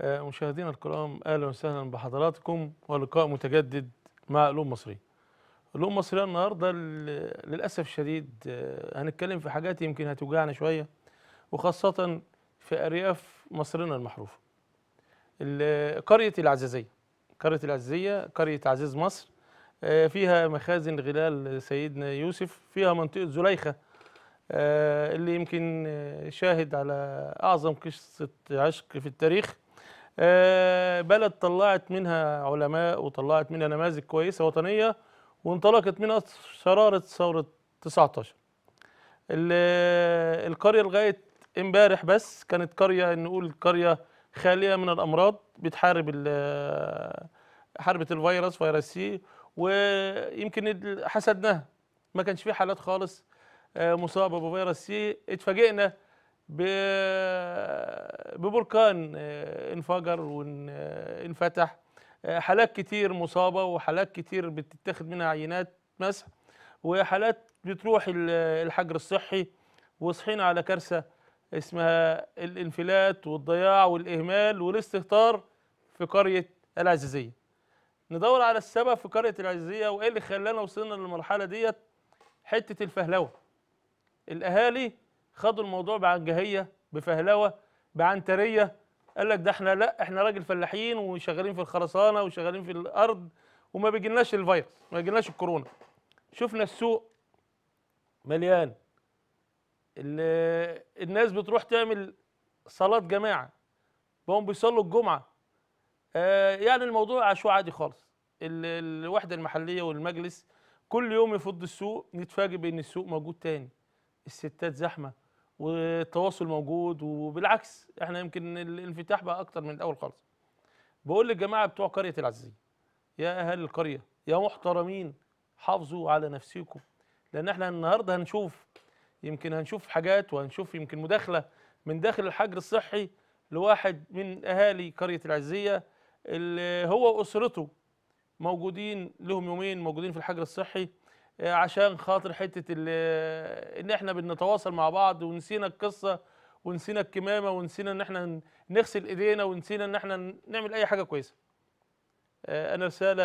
آه، مشاهدينا الكرام اهلا وسهلا بحضراتكم ولقاء متجدد مع الام مصريه. الام مصريه النهارده للاسف الشديد آه، هنتكلم في حاجات يمكن هتوجعنا شويه وخاصه في ارياف مصرنا المحروفه. قريه العزازيه قريه العزازيه قريه عزيز مصر آه، فيها مخازن غلال سيدنا يوسف فيها منطقه زليخه آه، اللي يمكن شاهد على أعظم قصة عشق في التاريخ آه، بلد طلعت منها علماء وطلعت منها نماذج كويسة وطنية وانطلقت منها شرارة ثورة 19 القرية لغاية امبارح بس كانت قرية نقول قرية خالية من الأمراض بتحارب حربة الفيروس فيروس سي ويمكن حسدناها ما كانش في حالات خالص مصابه بفيروس سي اتفاجئنا ببركان آه، انفجر وانفتح آه، آه، حالات كتير مصابه وحالات كتير بتتاخد منها عينات مسح وحالات بتروح الحجر الصحي وصحينا على كارثه اسمها الانفلات والضياع والاهمال والاستهتار في قريه العزيزيه ندور على السبب في قريه العزيزيه وايه اللي خلانا وصلنا للمرحله ديت حته الفهلوه الاهالي خدوا الموضوع بعنجهيه بفهلوه بعنتريه قال لك ده احنا لا احنا راجل فلاحين وشغالين في الخرسانه وشغالين في الارض وما بيجيلناش الفيروس ما بيجيلناش الكورونا شفنا السوق مليان الناس بتروح تعمل صلاه جماعه بقوم بيصلوا الجمعه آه يعني الموضوع عشو عادي خالص الوحده المحليه والمجلس كل يوم يفض السوق نتفاجئ بان السوق موجود تاني الستات زحمه والتواصل موجود وبالعكس احنا يمكن الانفتاح بقى اكتر من الاول خالص بقول للجماعه بتوع قريه العزيزيه يا اهل القريه يا محترمين حافظوا على نفسكم لان احنا النهارده هنشوف يمكن هنشوف حاجات وهنشوف يمكن مداخله من داخل الحجر الصحي لواحد من اهالي قريه العزيه اللي هو واسرته موجودين لهم يومين موجودين في الحجر الصحي عشان خاطر حته ان احنا بنتواصل مع بعض ونسينا القصه ونسينا الكمامه ونسينا ان احنا نغسل ايدينا ونسينا ان احنا نعمل اي حاجه كويسه. آه، انا رساله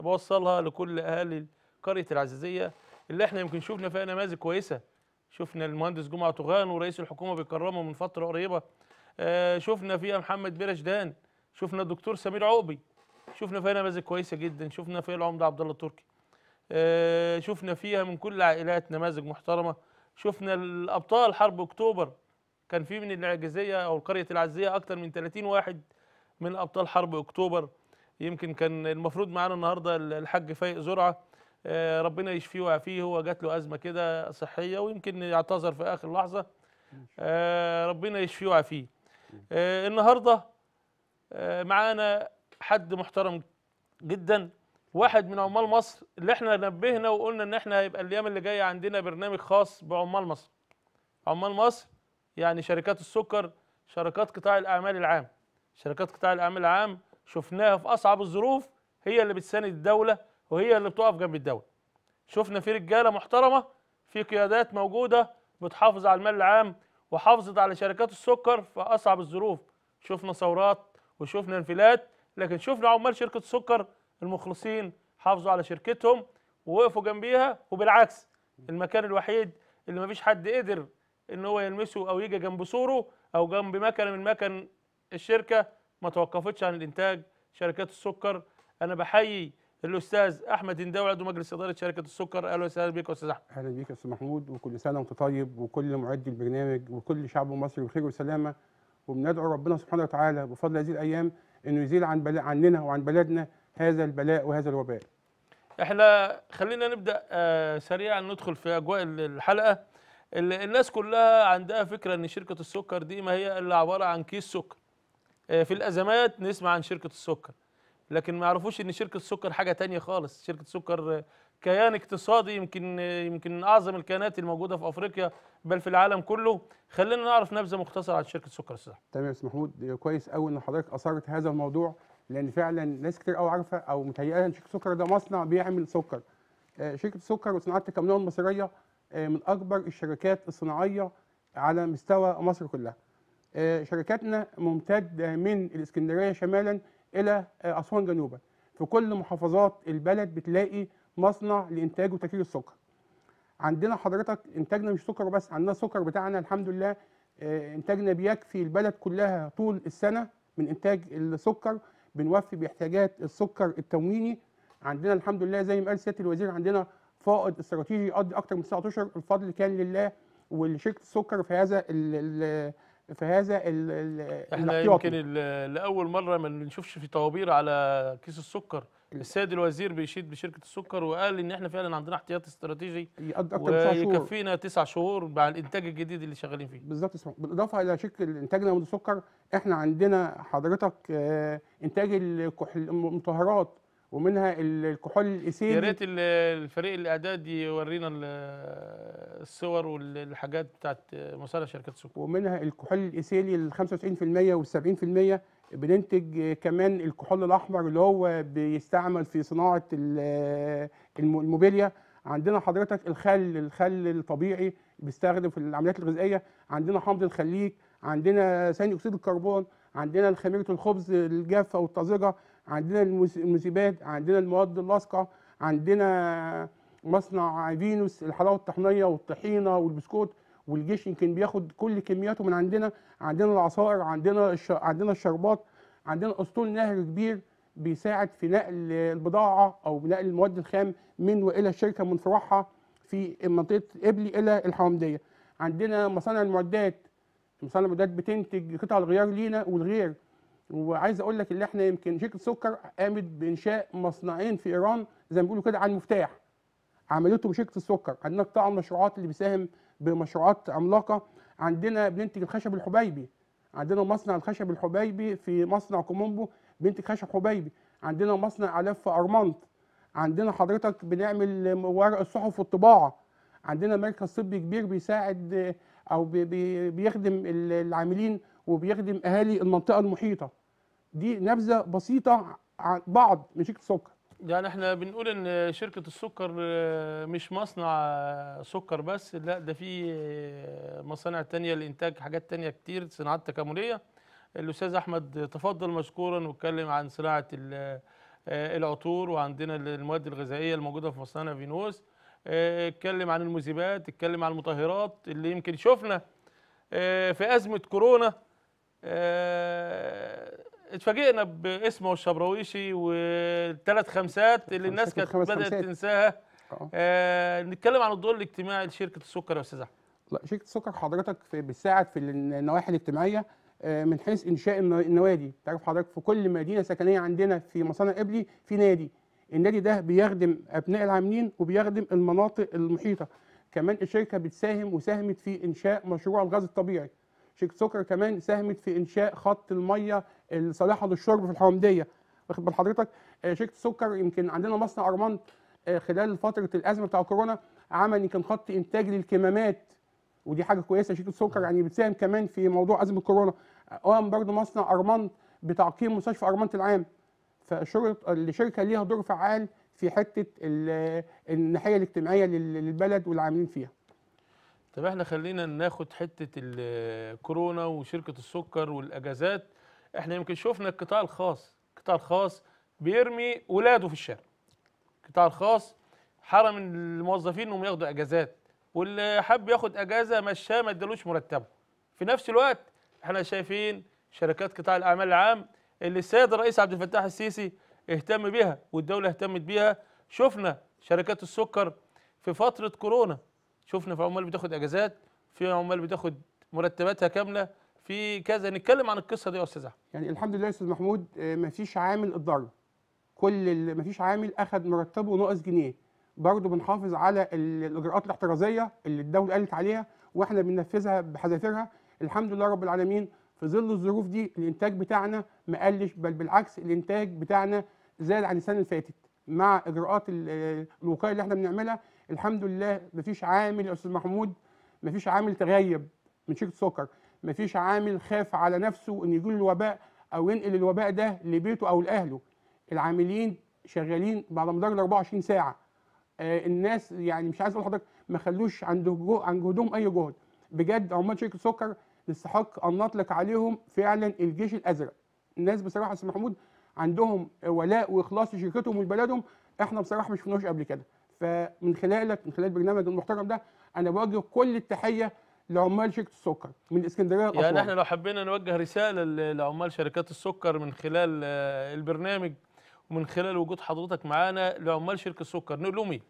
بوصلها لكل اهالي قريه العزيزيه اللي احنا يمكن شفنا فيها نماذج كويسه. شفنا المهندس جمعه طغان ورئيس الحكومه بيكرمه من فتره قريبه. آه، شفنا فيها محمد بيرش دهان. شفنا الدكتور سمير عقبي. شفنا فيها نماذج كويسه جدا، شفنا فيها العمده عبد الله التركي. آه، شفنا فيها من كل العائلات نماذج محترمه شفنا الابطال حرب اكتوبر كان في من العجزيه او قريه العزيه اكثر من 30 واحد من ابطال حرب اكتوبر يمكن كان المفروض معانا النهارده الحاج فايق زرعه آه، ربنا يشفيه ويعافيه هو جات له ازمه كده صحيه ويمكن يعتذر في اخر لحظه آه، ربنا يشفيه ويعافيه النهارده معانا حد محترم جدا واحد من عمال مصر اللي احنا نبهنا وقلنا ان احنا هيبقى الايام اللي جايه عندنا برنامج خاص بعمال مصر عمال مصر يعني شركات السكر شركات قطاع الاعمال العام شركات قطاع الاعمال العام شفناها في اصعب الظروف هي اللي بتساند الدوله وهي اللي بتقف جنب الدوله شفنا في رجاله محترمه في قيادات موجوده بتحافظ على المال العام وحافظت على شركات السكر في اصعب الظروف شفنا ثورات وشفنا انفلات لكن شفنا عمال شركه السكر المخلصين حافظوا على شركتهم ووقفوا جنبيها وبالعكس المكان الوحيد اللي مفيش حد قدر ان هو يلمسه او يجي جنب سوره او جنب مكنه من مكن الشركه ما توقفتش عن الانتاج شركات السكر انا بحيي الاستاذ احمد هنداوي عضو مجلس اداره شركه السكر اهلا وسهلا بيك يا استاذ احمد اهلا بيك يا استاذ محمود وكل سنه وانت طيب وكل معدي البرنامج وكل شعب مصري بخير وسلامه وبندعو ربنا سبحانه وتعالى بفضل هذه الايام انه يزيل عن بل... عننا وعن بلدنا هذا البلاء وهذا الوباء احنا خلينا نبدا آه، سريعا ندخل في اجواء الحلقه الناس كلها عندها فكره ان شركه السكر دي ما هي الا عباره عن كيس سكر آه، في الازمات نسمع عن شركه السكر لكن ما يعرفوش ان شركه السكر حاجه تانية خالص شركه السكر كيان اقتصادي يمكن يمكن اعظم الكيانات الموجوده في افريقيا بل في العالم كله خلينا نعرف نبذه مختصره عن شركه سكر الصحي تمام يا محمود كويس قوي ان حضرتك اثرت هذا الموضوع لان فعلا ناس كتير قوي عارفه او متهيئه ان شركه سكر ده مصنع بيعمل سكر آه، شركه سكر وصناعات الكمونيه المصريه آه، من اكبر الشركات الصناعيه على مستوى مصر كلها آه، شركاتنا ممتد من الاسكندريه شمالا الى اسوان جنوبا في كل محافظات البلد بتلاقي مصنع لانتاج وتكرير السكر عندنا حضرتك انتاجنا مش سكر بس عندنا سكر بتاعنا الحمد لله انتاجنا بيكفي البلد كلها طول السنه من انتاج السكر بنوفي باحتياجات السكر التمويني عندنا الحمد لله زي ما قال سياده الوزير عندنا فائض استراتيجي يقضي اكتر من 19 اشهر الفضل كان لله ولشركه السكر في هذا الـ في هذا الـ احنا يمكن لاول مره ما نشوفش في طوابير على كيس السكر السيد الوزير بيشيد بشركه السكر وقال ان احنا فعلا عندنا احتياط استراتيجي يكفينا من تسع شهور ويكفينا تسع شهور مع الانتاج الجديد اللي شغالين فيه بالظبط بالاضافه الى شركه انتاجنا من السكر احنا عندنا حضرتك آه، انتاج المطهرات ومنها الكحول الاسيدي يا ريت الفريق الاعداد يورينا الصور والحاجات بتاعت مصالح شركات السكر ومنها الكحول الاسيلي ال 95% وال 70% بننتج كمان الكحول الاحمر اللي هو بيستعمل في صناعه الموبيليا عندنا حضرتك الخل الخل الطبيعي بيستخدم في العمليات الغذائيه عندنا حمض الخليج عندنا ثاني اكسيد الكربون عندنا خميره الخبز الجافه والطازجه عندنا المزيبات عندنا المواد اللاصقه عندنا مصنع فينوس الحلاوه الطحنيه والطحينه والبسكوت والجيش يمكن بياخد كل كمياته من عندنا عندنا العصائر عندنا الش... عندنا الشربات عندنا اسطول نهر كبير بيساعد في نقل البضاعه او نقل المواد الخام من والى الشركه من فروعها في منطقه ابلي الى الحومديه عندنا مصانع المعدات مصانع المعدات بتنتج قطع الغيار لينا والغير وعايز اقول لك ان احنا يمكن شركه سكر قامت بانشاء مصنعين في ايران زي ما بيقولوا كده على المفتاح عملتهم شركه السكر عندنا قطاع المشروعات اللي بيساهم بمشروعات عملاقه عندنا بننتج الخشب الحبيبي عندنا مصنع الخشب الحبيبي في مصنع كومومبو بننتج خشب حبيبي عندنا مصنع علف ارمنت عندنا حضرتك بنعمل ورق الصحف والطباعه عندنا مركز طبي كبير بيساعد او بي بيخدم العاملين وبيخدم اهالي المنطقه المحيطه دي نبذه بسيطه عن بعض شركه السكر يعني احنا بنقول ان شركه السكر مش مصنع سكر بس لا ده في مصانع تانية لانتاج حاجات تانية كتير صناعات تكامليه الاستاذ احمد تفضل مشكورا واتكلم عن صناعه العطور وعندنا المواد الغذائيه الموجوده في مصانع فينوس اتكلم عن المذيبات اتكلم عن المطهرات اللي يمكن شفنا في ازمه كورونا اتفاجئنا باسمه الشبراويشي والثلاث خمسات اللي الناس كانت بدات تنساها آه. آه نتكلم عن الدور الاجتماعي لشركه السكر يا استاذ احمد لا شركه السكر حضرتك في بتساعد في النواحي الاجتماعيه آه، من حيث انشاء النوادي تعرف حضرتك في كل مدينه سكنيه عندنا في مصانع ابلي في نادي النادي ده بيخدم ابناء العاملين وبيخدم المناطق المحيطه كمان الشركه بتساهم وساهمت في انشاء مشروع الغاز الطبيعي شيك سكر كمان ساهمت في انشاء خط الميه الصالحه للشرب في الحمديه واخد بال حضرتك شركه آه، سكر يمكن عندنا مصنع ارمنت آه، خلال فتره الازمه بتاع كورونا عمل يمكن خط انتاج للكمامات ودي حاجه كويسه شركه سكر نعم. يعني بتساهم كمان في موضوع ازمه كورونا قام آه، برضه مصنع ارمنت بتعقيم مستشفى ارمنت العام فالشركه ليها دور فعال في حته الناحيه الاجتماعيه للبلد والعاملين فيها طب احنا خلينا ناخد حته الكورونا وشركه السكر والاجازات احنا يمكن شفنا القطاع الخاص القطاع الخاص بيرمي ولاده في الشارع القطاع الخاص حرم الموظفين انهم ياخدوا اجازات واللي حب ياخد اجازه مشاه ما ادالوش مرتبه في نفس الوقت احنا شايفين شركات قطاع الاعمال العام اللي السيد الرئيس عبد الفتاح السيسي اهتم بها والدوله اهتمت بيها شفنا شركات السكر في فتره كورونا شفنا في عمال بتاخد اجازات في عمال بتاخد مرتباتها كامله في كذا نتكلم عن القصه دي يا استاذ احمد يعني الحمد لله يا استاذ محمود آه، مفيش عامل اتضرر كل مفيش عامل اخذ مرتبه ناقص جنيه برضه بنحافظ على الاجراءات الاحترازيه اللي الدوله قالت عليها واحنا بننفذها بحذافيرها الحمد لله رب العالمين في ظل الظروف دي الانتاج بتاعنا ما قلش بل بالعكس الانتاج بتاعنا زاد عن السنه اللي فاتت مع اجراءات آه، الوقايه اللي احنا بنعملها الحمد لله مفيش عامل يا استاذ محمود مفيش عامل تغيب من شركه سكر مفيش عامل خاف على نفسه ان يجيله الوباء او ينقل الوباء ده لبيته او لاهله العاملين شغالين بعد مدار ال 24 ساعه آه الناس يعني مش عايز اقول لحضرتك ما خلوش عند عن جهدهم اي جهد بجد عمال شركه سكر تستحق ان نطلق عليهم فعلا الجيش الازرق الناس بصراحه استاذ محمود عندهم ولاء واخلاص لشركتهم ولبلدهم احنا بصراحه مش شفناهوش قبل كده فمن خلالك من خلال برنامج المحترم ده انا بوجه كل التحيه لعمال شركه السكر من الاسكندريه لاسوان يعني احنا لو حبينا نوجه رساله لعمال شركات السكر من خلال آه، البرنامج ومن خلال وجود حضرتك معانا لعمال شركه السكر نقول لهم ايه؟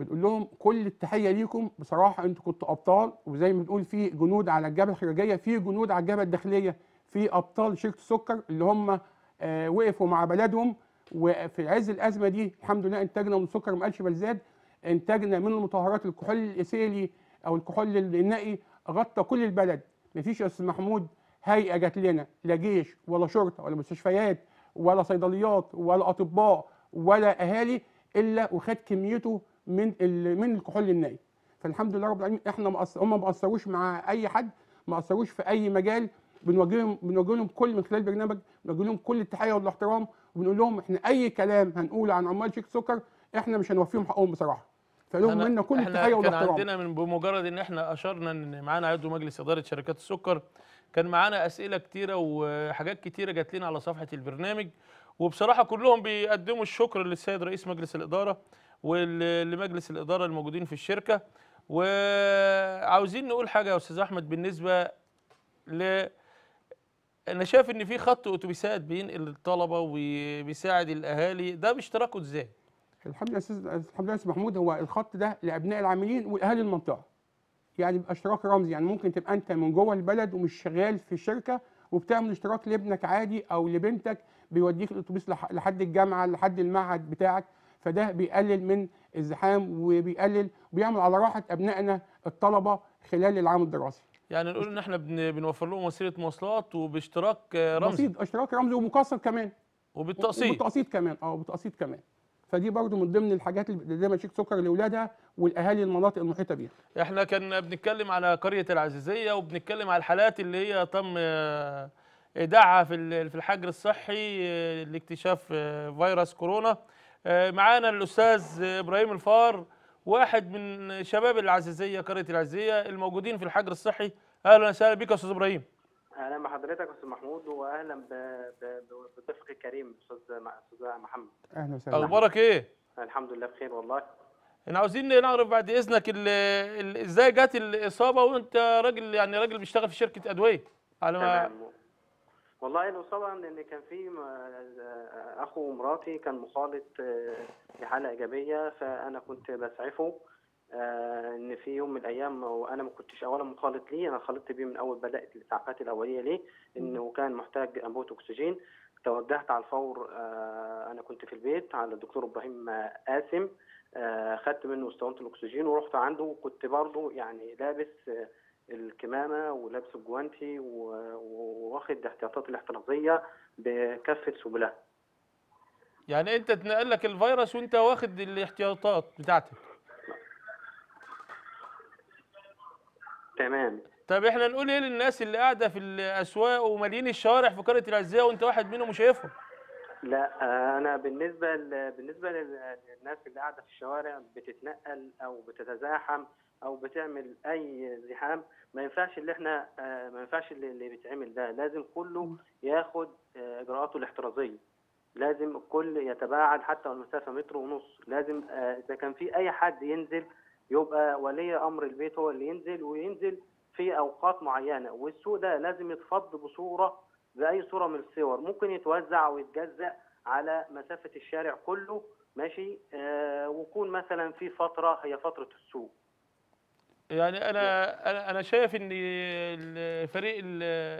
بنقول لهم كل التحيه ليكم بصراحه انتوا كنتوا ابطال وزي ما بنقول في جنود على الجبهه الخارجيه في جنود على الجبهه الداخليه في ابطال شركه السكر اللي هم آه، وقفوا مع بلدهم وفي عز الازمه دي الحمد لله انتاجنا من السكر ما قالش بل زاد انتاجنا من المطهرات الكحول الاسيلي او الكحول النقي غطى كل البلد مفيش يا استاذ محمود هيئه جات لنا لا جيش ولا شرطه ولا مستشفيات ولا صيدليات ولا اطباء ولا اهالي الا وخد كميته من من الكحول النقي فالحمد لله رب العالمين احنا مقصر هم ما اثروش مع اي حد ما اثروش في اي مجال بنوجه لهم بنوجه لهم كل من خلال برنامج بنوجه لهم كل التحيه والاحترام ونقول لهم احنا اي كلام هنقوله عن عمال شيك سكر احنا مش هنوفيهم حقهم بصراحه فلهم منا كل التحيه والاحترام كان عندنا من بمجرد ان احنا اشرنا ان معانا عضو مجلس اداره شركات السكر كان معانا اسئله كتيره وحاجات كتيره جات لنا على صفحه البرنامج وبصراحه كلهم بيقدموا الشكر للسيد رئيس مجلس الاداره ولمجلس الاداره الموجودين في الشركه وعاوزين نقول حاجه يا استاذ احمد بالنسبه ل انا شايف ان في خط اتوبيسات بين الطلبه وبيساعد الاهالي ده باشتراكه ازاي الحمد لله استاذ الحمد لله محمود هو الخط ده لابناء العاملين واهالي المنطقه يعني بيبقى اشتراك رمزي يعني ممكن تبقى انت من جوه البلد ومش شغال في شركه وبتعمل اشتراك لابنك عادي او لبنتك بيوديك الاتوبيس لحد الجامعه لحد المعهد بتاعك فده بيقلل من الزحام وبيقلل وبيعمل على راحه ابنائنا الطلبه خلال العام الدراسي يعني نقول ان احنا بنوفر لهم وسيله مواصلات وباشتراك رمزي بسيط اشتراك رمزي ومقسط كمان وبالتقسيط وبالتقسيط كمان اه وبالتقسيط كمان فدي برضو من ضمن الحاجات اللي زي ما شيك سكر لاولادها والاهالي المناطق المحيطه بيها احنا كنا بنتكلم على قريه العزيزيه وبنتكلم على الحالات اللي هي تم آه، ايداعها في في الحجر الصحي آه، لاكتشاف آه، فيروس كورونا معانا الاستاذ ابراهيم الفار واحد من شباب العزيزيه قريه العزيزيه الموجودين في الحجر الصحي اهلا وسهلا بك يا استاذ ابراهيم اهلا بحضرتك استاذ محمود واهلا بضيفك الكريم استاذ استاذ محمد اهلا وسهلا اخبارك ايه الحمد لله بخير والله احنا عاوزين نعرف بعد اذنك ازاي جت الاصابه وانت راجل يعني راجل بيشتغل في شركه ادويه على ما والله طبعا ان كان في اخو مراتي كان مخالط آه، حاله ايجابيه فانا كنت بسعفه آه، ان في يوم من الايام وانا ما كنتش اولا مخالط ليه انا خلطت بيه من اول بدات الاسعافات الاوليه ليه انه كان محتاج انبوبه اكسجين توجهت على الفور آه، انا كنت في البيت على الدكتور ابراهيم قاسم خدت منه اسطوانه الاكسجين ورحت عنده وكنت برضه يعني لابس الكمامه ولبس الجوانتي واخد احتياطات الاحترازيه بكافه سبلها. يعني انت اتنقل لك الفيروس وانت واخد الاحتياطات بتاعتك. تمام. طب احنا نقول ايه للناس اللي قاعده في الاسواق ومالين الشوارع في قريه العزيه وانت واحد منهم وشايفهم؟ لا انا بالنسبه ل... بالنسبه للناس اللي قاعده في الشوارع بتتنقل او بتتزاحم او بتعمل اي زحام ما ينفعش اللي احنا آه، ما ينفعش اللي, اللي بيتعمل ده لازم كله ياخد آه، اجراءاته الاحترازيه لازم الكل يتباعد حتى المسافه متر ونص لازم آه، اذا كان في اي حد ينزل يبقى ولي امر البيت هو اللي ينزل وينزل في اوقات معينه والسوق ده لازم يتفض بصوره باي صوره من الصور ممكن يتوزع او يتجزا على مسافه الشارع كله ماشي آه ويكون مثلا في فتره هي فتره السوق يعني انا انا انا شايف ان فريق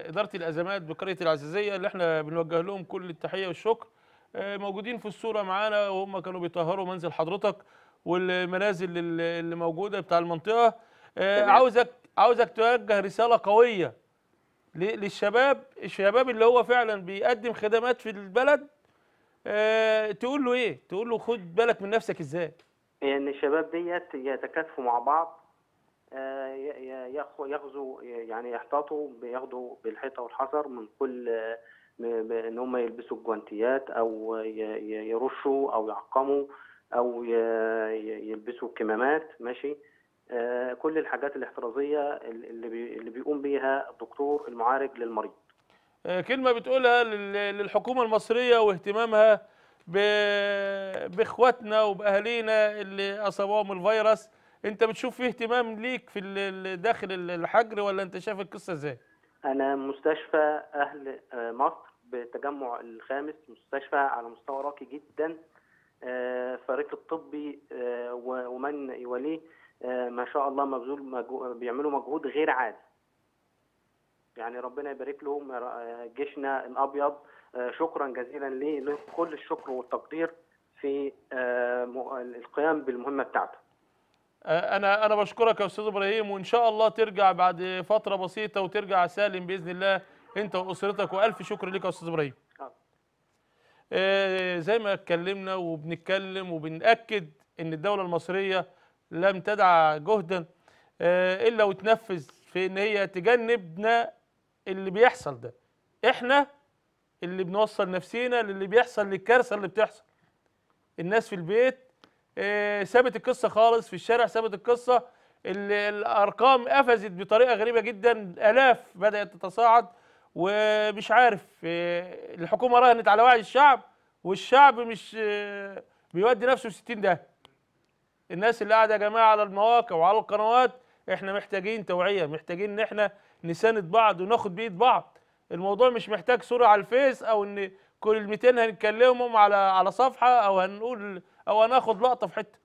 اداره الازمات بقريه العزيزيه اللي احنا بنوجه لهم كل التحيه والشكر آه، موجودين في الصوره معانا وهم كانوا بيطهروا منزل حضرتك والمنازل اللي موجوده بتاع المنطقه آه، عاوزك عاوزك توجه رساله قويه للشباب الشباب اللي هو فعلا بيقدم خدمات في البلد آه تقول له ايه تقول له خد بالك من نفسك ازاي ان يعني الشباب ديت يتكاتفوا مع بعض آه ياخذوا يعني يحتاطوا بياخذوا بالحيطه والحذر من كل ان هم يلبسوا الجوانتيات او يرشوا او يعقموا او يلبسوا كمامات ماشي آه، كل الحاجات الاحترازيه اللي, بيقوم بيها الدكتور المعالج للمريض. آه، كلمه بتقولها للحكومه المصريه واهتمامها باخواتنا وباهالينا اللي اصابهم الفيروس، انت بتشوف فيه اهتمام ليك في داخل الحجر ولا انت شايف القصه ازاي؟ انا مستشفى اهل آه، مصر بالتجمع الخامس مستشفى على مستوى راقي جدا فريق الطبي ومن يوليه آه، ما شاء الله مبذول بيعملوا مجهود غير عادي يعني ربنا يبارك لهم آه، جيشنا الابيض آه، شكرا جزيلا ليه كل الشكر والتقدير في القيام بالمهمه بتاعته انا انا بشكرك يا استاذ ابراهيم وان شاء الله ترجع بعد فتره بسيطه وترجع سالم باذن الله انت واسرتك والف شكر ليك يا استاذ ابراهيم زي ما اتكلمنا وبنتكلم وبنأكد ان الدوله المصريه لم تدع جهدا آه، الا وتنفذ في ان هي تجنبنا اللي بيحصل ده احنا اللي بنوصل نفسينا للي بيحصل للكارثه اللي بتحصل الناس في البيت آه، ثابت القصه خالص في الشارع ثابت القصه الارقام قفزت بطريقه غريبه جدا الاف بدات تتصاعد ومش عارف آه، الحكومه راهنت على وعي الشعب والشعب مش بيودي نفسه في 60 ده الناس اللي قاعده يا جماعه على المواقع وعلى القنوات احنا محتاجين توعيه محتاجين ان احنا نساند بعض وناخد بايد بعض الموضوع مش محتاج صوره على الفيس او ان كلمتين هنتكلمهم على على صفحه او هنقول او هناخد لقطه في حته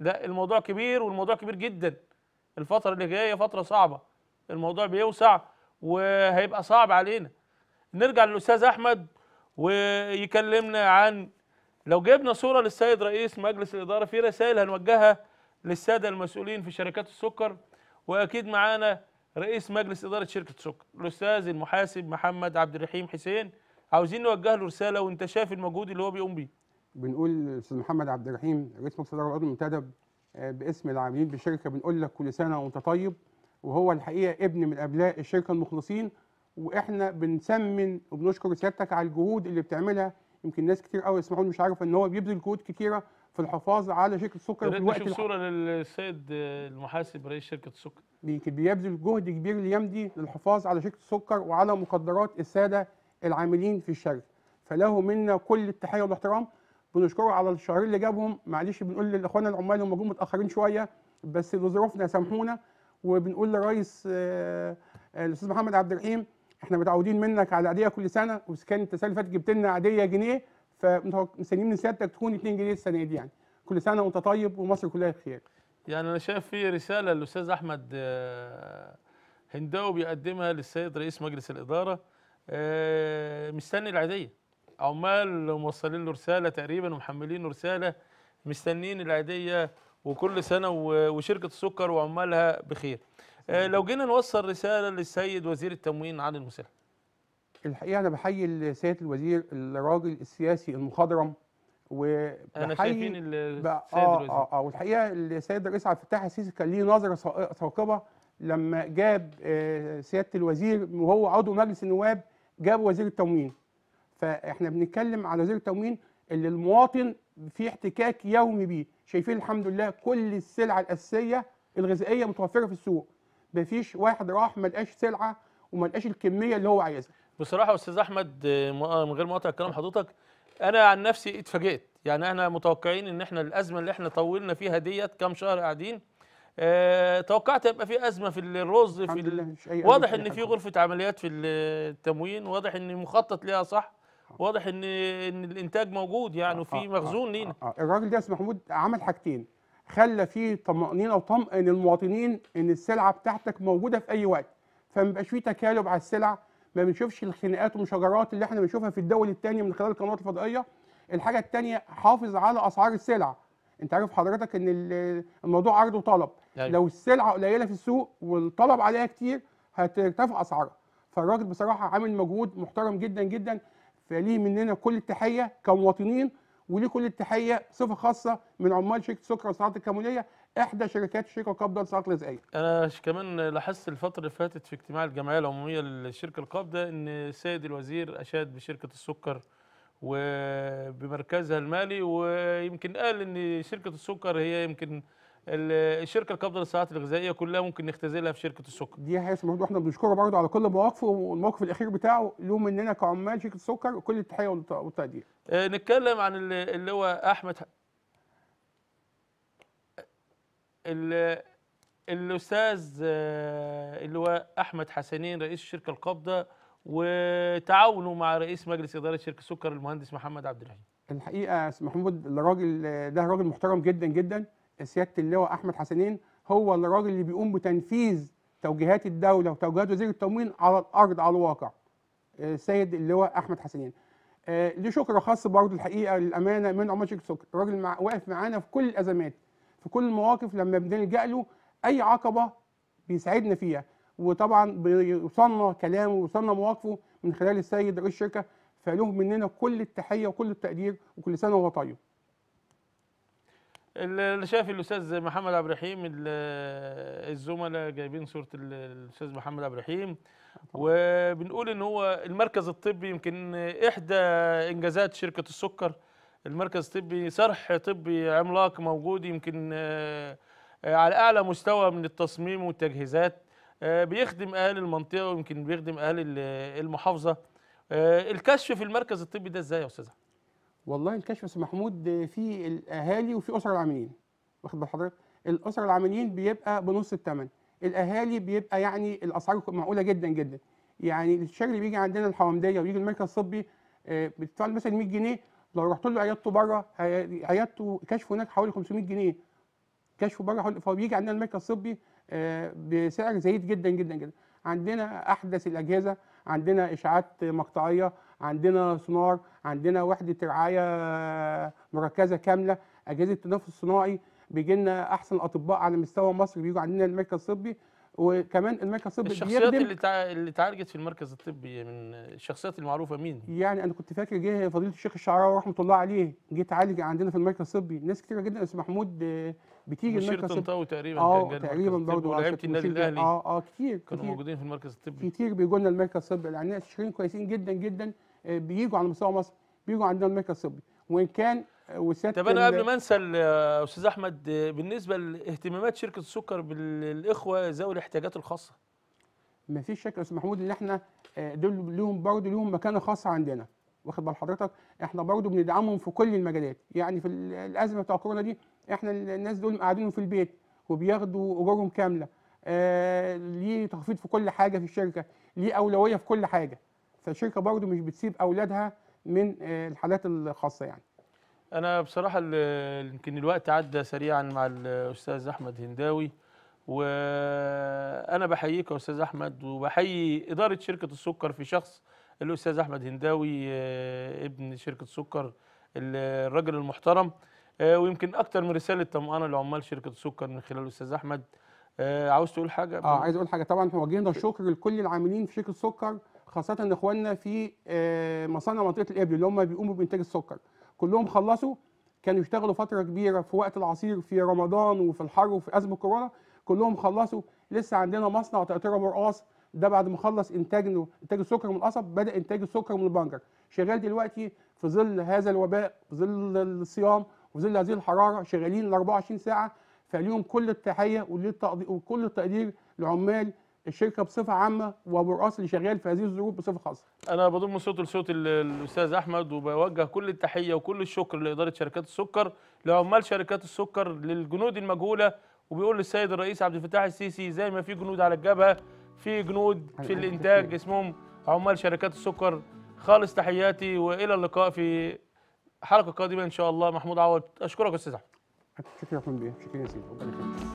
لا الموضوع كبير والموضوع كبير جدا الفتره اللي جايه فتره صعبه الموضوع بيوسع وهيبقى صعب علينا نرجع للاستاذ احمد ويكلمنا عن لو جبنا صورة للسيد رئيس مجلس الإدارة في رسائل هنوجهها للسادة المسؤولين في شركات السكر وأكيد معانا رئيس مجلس إدارة شركة السكر الأستاذ المحاسب محمد عبد الرحيم حسين عاوزين نوجه له رسالة وأنت شايف المجهود اللي هو بيقوم بيه بنقول للأستاذ محمد عبد الرحيم رئيس مجلس الإدارة العضو المنتدب آه، باسم العاملين بالشركة بنقول لك كل سنة وأنت طيب وهو الحقيقة ابن من أبناء الشركة المخلصين وإحنا بنسمن وبنشكر سيادتك على الجهود اللي بتعملها يمكن ناس كتير قوي يسمعوني مش عارفه ان هو بيبذل جهود كتيره في الحفاظ على شركه السكر في الوقت نشوف صوره للسيد المحاسب رئيس شركه السكر بيبذل جهد كبير دي للحفاظ على شركه السكر وعلى مقدرات الساده العاملين في الشركه فله منا كل التحيه والاحترام بنشكره على الشهرين اللي جابهم معلش بنقول للاخوان العمال هم جم متاخرين شويه بس لظروفنا سامحونا وبنقول لرئيس آه، الاستاذ محمد عبد الرحيم احنا متعودين منك على عاديه كل سنه وكان التسال اللي فاتت جبت لنا عاديه جنيه فمستنيين من سيادتك تكون 2 جنيه السنه دي يعني كل سنه وانت طيب ومصر كلها بخير يعني انا شايف في رساله للاستاذ احمد آه، هنداوي بيقدمها للسيد رئيس مجلس الاداره آه، مستني العاديه عمال موصلين له رساله تقريبا ومحملين رساله مستنيين العاديه وكل سنه وشركه السكر وعمالها بخير آه، لو جينا نوصل رساله للسيد وزير التموين عن المسلم الحقيقه انا بحيي السيد الوزير الراجل السياسي المخضرم أنا شايفين السيد آه الوزير اه اه والحقيقه السيد الرئيس عبد الفتاح السيسي كان ليه نظره ثاقبه لما جاب آه، سياده الوزير وهو عضو مجلس النواب جاب وزير التموين فاحنا بنتكلم على وزير التموين اللي المواطن في احتكاك يومي بيه شايفين الحمد لله كل السلع الاساسيه الغذائيه متوفره في السوق مفيش واحد راح ما لقاش سلعه وما لقاش الكميه اللي هو عايزها بصراحه استاذ احمد آه، من غير ما اقطع كلام حضرتك انا عن نفسي اتفاجئت يعني احنا متوقعين ان احنا الازمه اللي احنا طولنا فيها ديت كام شهر قاعدين اه توقعت هيبقى في ازمه في الرز في ال... واضح ان في غرفه عمليات في التموين واضح ان مخطط ليها صح آه. واضح ان ان الانتاج موجود يعني آه، وفي آه، مخزون لينا آه الراجل ده اسمه محمود عمل حاجتين خلى فيه طمأنينة وطمأن المواطنين ان السلعة بتاعتك موجودة في اي وقت فما بقاش فيه تكالب على السلع ما بنشوفش الخناقات والمشاجرات اللي احنا بنشوفها في الدول الثانيه من خلال القنوات الفضائيه الحاجه الثانيه حافظ على اسعار السلع انت عارف حضرتك ان الموضوع عرض وطلب يعني. لو السلعه قليله في السوق والطلب عليها كتير هترتفع اسعارها فالراجل بصراحه عامل مجهود محترم جدا جدا فليه مننا كل التحيه كمواطنين وليه كل التحيه صفه خاصه من عمال شركه سكر والصناعات الكمونيه احدى شركات الشركه القابضه للصناعات الغذائيه. انا كمان لاحظت الفتره اللي فاتت في اجتماع الجمعيه العموميه للشركه القابضه ان السيد الوزير اشاد بشركه السكر وبمركزها المالي ويمكن قال ان شركه السكر هي يمكن الشركه القابضه للصناعات الغذائيه كلها ممكن نختزلها في شركه السكر دي حاجه اسمها احنا بنشكره برضه على كل مواقفه والموقف الاخير بتاعه له مننا كعمال شركه السكر كل التحيه والتقدير آه نتكلم عن اللي هو احمد الاستاذ آه، اللي هو احمد حسنين رئيس الشركه القابضه وتعاونه مع رئيس مجلس اداره شركه السكر المهندس محمد عبد الرحيم الحقيقه محمود الراجل ده راجل محترم جدا جدا سياده اللواء احمد حسنين هو الراجل اللي بيقوم بتنفيذ توجيهات الدوله وتوجيهات وزير التموين على الارض على الواقع آه، سيد اللواء احمد حسنين ليه آه، شكر خاص برضه الحقيقه للامانه من عمر شيخ سكر الراجل مع واقف معانا في كل الازمات في كل المواقف لما بنلجا له اي عقبه بيساعدنا فيها وطبعا بيوصلنا كلامه ويوصلنا مواقفه من خلال السيد رئيس الشركه فله مننا كل التحيه وكل التقدير وكل سنه وهو طيب اللي شايف الاستاذ محمد عبد الرحيم الزملاء جايبين صوره الاستاذ محمد عبد الرحيم وبنقول ان هو المركز الطبي يمكن احدى انجازات شركه السكر المركز الطبي صرح طبي عملاق موجود يمكن آه، على اعلى مستوى من التصميم والتجهيزات آه، بيخدم اهل المنطقه ويمكن بيخدم اهل المحافظه آه، الكشف في المركز الطبي ده ازاي يا استاذه والله الكشف يا محمود في الاهالي وفي اسر العاملين واخد بال حضرتك الاسر العاملين بيبقى بنص الثمن الاهالي بيبقى يعني الاسعار معقوله جدا جدا يعني الشغل بيجي عندنا الحوامديه ويجي المركز الطبي آه، بتدفع مثلا 100 جنيه لو رحت له عيادته بره عيادته كشف هناك حوالي 500 جنيه كشف بره فبيجي عندنا المركز الطبي آه، بسعر زهيد جدا جدا جدا عندنا احدث الاجهزه عندنا اشعاعات مقطعيه عندنا سونار عندنا وحده رعايه آه، مركزه كامله اجهزه التنفس الصناعي بيجي لنا احسن اطباء على مستوى مصر بيجوا عندنا المركز الطبي وكمان المركز الطبي الشخصيات بيخدم اللي تع... اللي اتعالجت في المركز الطبي من الشخصيات المعروفه مين؟ يعني انا كنت فاكر جه فضيله الشيخ الشعراوي رحمه الله عليه جه اتعالج عندنا في المركز الطبي ناس كثيره جدا اسم محمود آه، بتيجي المركز الطبي طنطاوي تقريبا اه تقريبا برضه ولعيبه النادي الاهلي اه اه كتير كانوا كتير موجودين في المركز الطبي كتير بيجوا لنا المركز الطبي لان الشيرين كويسين جدا جدا آه، بيجوا على مستوى مصر بيجوا عندنا المركز الطبي وان كان آه، وسياده طب انا قبل ما انسى آه، استاذ احمد بالنسبه لاهتمامات شركه السكر بالاخوه ذوي الاحتياجات الخاصه ما فيش شك يا استاذ محمود ان احنا دول لهم برضه لهم مكانه خاصه عندنا واخد بال حضرتك احنا برضه بندعمهم في كل المجالات يعني في الازمه بتاع كورونا دي احنا الناس دول قاعدين في البيت وبياخدوا اجورهم كامله آه ليه تخفيض في كل حاجه في الشركه ليه اولويه في كل حاجه فالشركه برضه مش بتسيب اولادها من آه، الحالات الخاصه يعني انا بصراحه يمكن الوقت عدى سريعا مع الاستاذ احمد هنداوي وانا بحييك يا استاذ احمد وبحيي اداره شركه السكر في شخص الاستاذ احمد هنداوي آه، ابن شركه السكر الراجل المحترم آه، ويمكن اكثر من رساله طمانه لعمال شركه السكر من خلال الاستاذ احمد عاوز تقول حاجه اه عايز اقول حاجه طبعا احنا وجهنا شكر لكل العاملين في شركه السكر خاصه اخواننا في آه، مصانع منطقه الابل اللي هم بيقوموا بانتاج السكر كلهم خلصوا كانوا يشتغلوا فتره كبيره في وقت العصير في رمضان وفي الحر وفي ازمه كورونا كلهم خلصوا لسه عندنا مصنع تقطيرة مرقاص ده بعد ما خلص انتاج انتاج السكر من القصب بدا انتاج السكر من البنجر شغال دلوقتي في ظل هذا الوباء في ظل الصيام وفي ظل هذه الحراره شغالين ال 24 ساعه فليهم كل التحيه وكل التقدير لعمال الشركه بصفه عامه وابو اللي شغال في هذه الظروف بصفه خاصه. انا بضم صوت لصوت الاستاذ احمد وبوجه كل التحيه وكل الشكر لاداره شركات السكر لعمال شركات السكر للجنود المجهوله وبيقول للسيد الرئيس عبد الفتاح السيسي زي ما في جنود على الجبهه في جنود في الانتاج اسمهم عمال شركات السكر خالص تحياتي والى اللقاء في حلقه قادمه ان شاء الله محمود عوض اشكرك استاذ احمد. شكرا يا فندم شكرا يا سيدي